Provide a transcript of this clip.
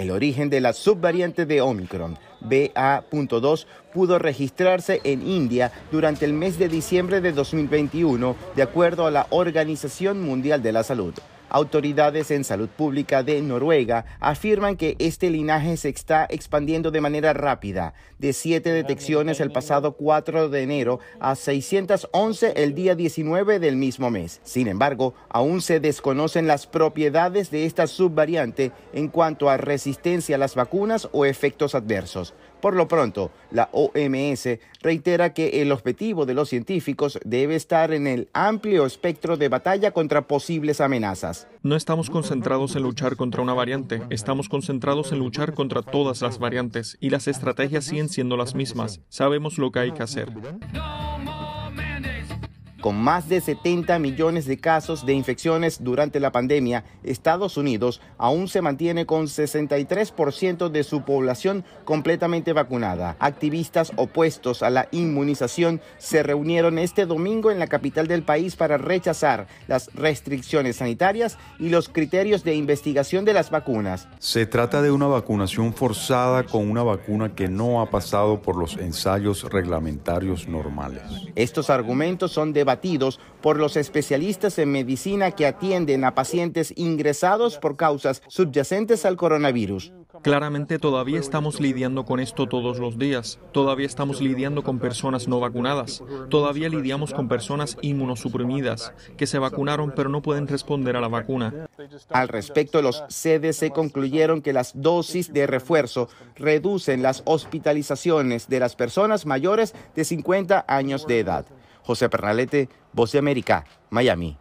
El origen de la subvariante de Omicron, BA.2, pudo registrarse en India durante el mes de diciembre de 2021, de acuerdo a la Organización Mundial de la Salud. Autoridades en salud pública de Noruega afirman que este linaje se está expandiendo de manera rápida, de siete detecciones el pasado 4 de enero a 611 el día 19 del mismo mes. Sin embargo, aún se desconocen las propiedades de esta subvariante en cuanto a resistencia a las vacunas o efectos adversos. Por lo pronto, la OMS reitera que el objetivo de los científicos debe estar en el amplio espectro de batalla contra posibles amenazas. No estamos concentrados en luchar contra una variante, estamos concentrados en luchar contra todas las variantes y las estrategias siguen siendo las mismas. Sabemos lo que hay que hacer. Con más de 70 millones de casos de infecciones durante la pandemia, Estados Unidos aún se mantiene con 63% de su población completamente vacunada. Activistas opuestos a la inmunización se reunieron este domingo en la capital del país para rechazar las restricciones sanitarias y los criterios de investigación de las vacunas. Se trata de una vacunación forzada con una vacuna que no ha pasado por los ensayos reglamentarios normales. Estos argumentos son de por los especialistas en medicina que atienden a pacientes ingresados por causas subyacentes al coronavirus. Claramente todavía estamos lidiando con esto todos los días, todavía estamos lidiando con personas no vacunadas, todavía lidiamos con personas inmunosuprimidas que se vacunaron pero no pueden responder a la vacuna. Al respecto, los CDC concluyeron que las dosis de refuerzo reducen las hospitalizaciones de las personas mayores de 50 años de edad. José Pernalete, Voz de América, Miami.